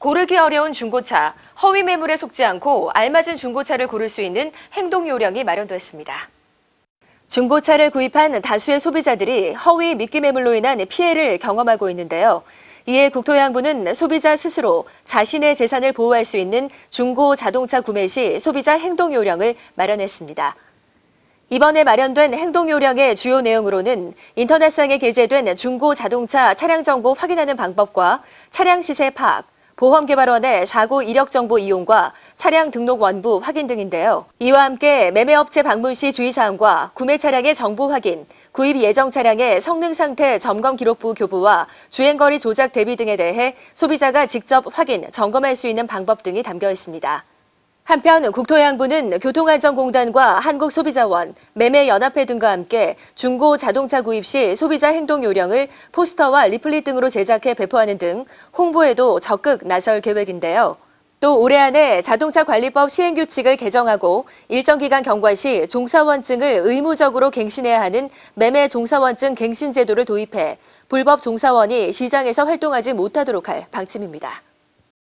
고르기 어려운 중고차, 허위 매물에 속지 않고 알맞은 중고차를 고를 수 있는 행동 요령이 마련됐습니다. 중고차를 구입한 다수의 소비자들이 허위 미끼 매물로 인한 피해를 경험하고 있는데요. 이에 국토양부는 소비자 스스로 자신의 재산을 보호할 수 있는 중고 자동차 구매 시 소비자 행동 요령을 마련했습니다. 이번에 마련된 행동 요령의 주요 내용으로는 인터넷상에 게재된 중고 자동차 차량 정보 확인하는 방법과 차량 시세 파악, 보험개발원의 사고 이력 정보 이용과 차량 등록 원부 확인 등인데요. 이와 함께 매매업체 방문 시 주의사항과 구매 차량의 정보 확인, 구입 예정 차량의 성능 상태 점검 기록부 교부와 주행거리 조작 대비 등에 대해 소비자가 직접 확인, 점검할 수 있는 방법 등이 담겨 있습니다. 한편 국토해양부는 교통안전공단과 한국소비자원, 매매연합회 등과 함께 중고 자동차 구입 시 소비자 행동 요령을 포스터와 리플릿 등으로 제작해 배포하는 등 홍보에도 적극 나설 계획인데요. 또 올해 안에 자동차 관리법 시행 규칙을 개정하고 일정 기간 경과 시 종사원증을 의무적으로 갱신해야 하는 매매 종사원증 갱신 제도를 도입해 불법 종사원이 시장에서 활동하지 못하도록 할 방침입니다.